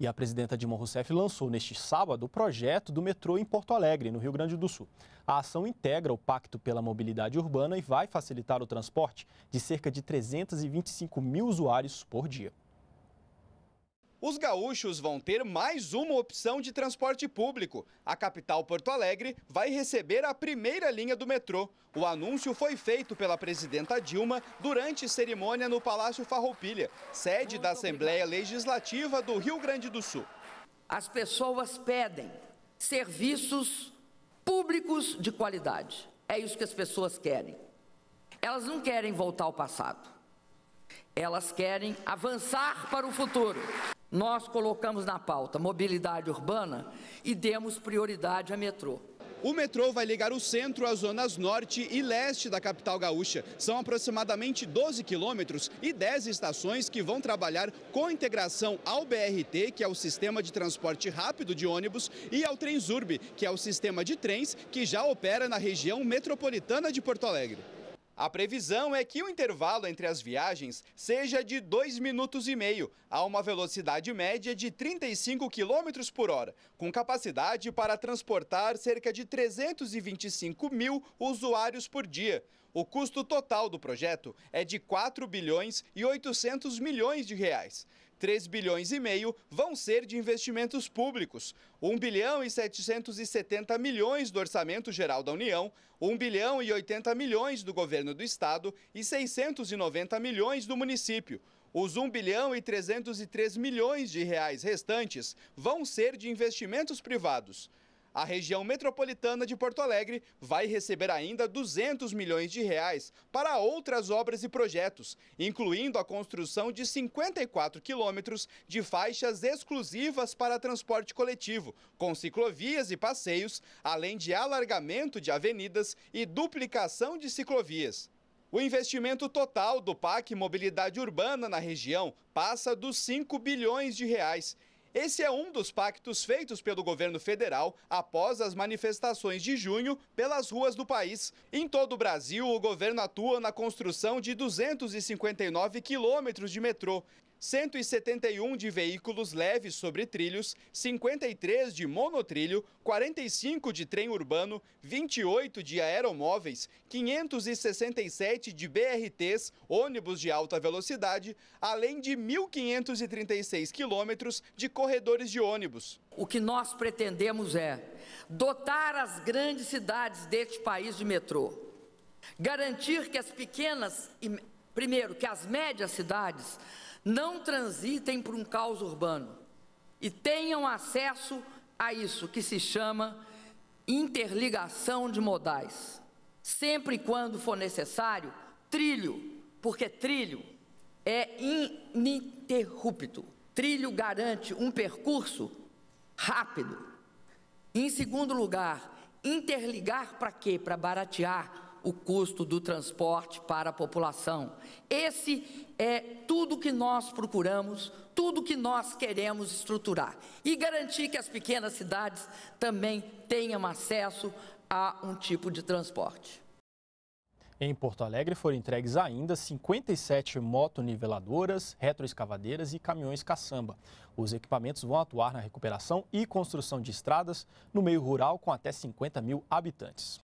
E a presidenta Dilma Rousseff lançou neste sábado o projeto do metrô em Porto Alegre, no Rio Grande do Sul. A ação integra o Pacto pela Mobilidade Urbana e vai facilitar o transporte de cerca de 325 mil usuários por dia os gaúchos vão ter mais uma opção de transporte público. A capital Porto Alegre vai receber a primeira linha do metrô. O anúncio foi feito pela presidenta Dilma durante cerimônia no Palácio Farroupilha, sede da Assembleia Legislativa do Rio Grande do Sul. As pessoas pedem serviços públicos de qualidade. É isso que as pessoas querem. Elas não querem voltar ao passado. Elas querem avançar para o futuro nós colocamos na pauta mobilidade urbana e demos prioridade a metrô. O metrô vai ligar o centro às zonas norte e leste da capital gaúcha. São aproximadamente 12 quilômetros e 10 estações que vão trabalhar com integração ao BRT, que é o sistema de transporte rápido de ônibus, e ao Trensurb, que é o sistema de trens que já opera na região metropolitana de Porto Alegre. A previsão é que o intervalo entre as viagens seja de 2 minutos e meio, a uma velocidade média de 35 km por hora, com capacidade para transportar cerca de 325 mil usuários por dia. O custo total do projeto é de 4 bilhões e 800 milhões de reais. 3 bilhões e meio vão ser de investimentos públicos, 1 bilhão e 770 milhões do Orçamento Geral da União, 1 bilhão e 80 milhões do governo do estado e 690 milhões do município. Os 1 bilhão e 303 milhões de reais restantes vão ser de investimentos privados. A região metropolitana de Porto Alegre vai receber ainda 200 milhões de reais para outras obras e projetos, incluindo a construção de 54 quilômetros de faixas exclusivas para transporte coletivo, com ciclovias e passeios, além de alargamento de avenidas e duplicação de ciclovias. O investimento total do PAC Mobilidade Urbana na região passa dos 5 bilhões de reais esse é um dos pactos feitos pelo governo federal após as manifestações de junho pelas ruas do país. Em todo o Brasil, o governo atua na construção de 259 quilômetros de metrô. 171 de veículos leves sobre trilhos, 53 de monotrilho, 45 de trem urbano, 28 de aeromóveis, 567 de BRTs, ônibus de alta velocidade, além de 1.536 quilômetros de corredores de ônibus. O que nós pretendemos é dotar as grandes cidades deste país de metrô, garantir que as pequenas e Primeiro, que as médias cidades não transitem por um caos urbano e tenham acesso a isso que se chama interligação de modais. Sempre quando for necessário, trilho, porque trilho é ininterrupto. Trilho garante um percurso rápido. Em segundo lugar, interligar para quê? Para baratear o custo do transporte para a população. Esse é tudo que nós procuramos, tudo que nós queremos estruturar e garantir que as pequenas cidades também tenham acesso a um tipo de transporte. Em Porto Alegre foram entregues ainda 57 motoniveladoras, retroescavadeiras e caminhões caçamba. Os equipamentos vão atuar na recuperação e construção de estradas no meio rural com até 50 mil habitantes.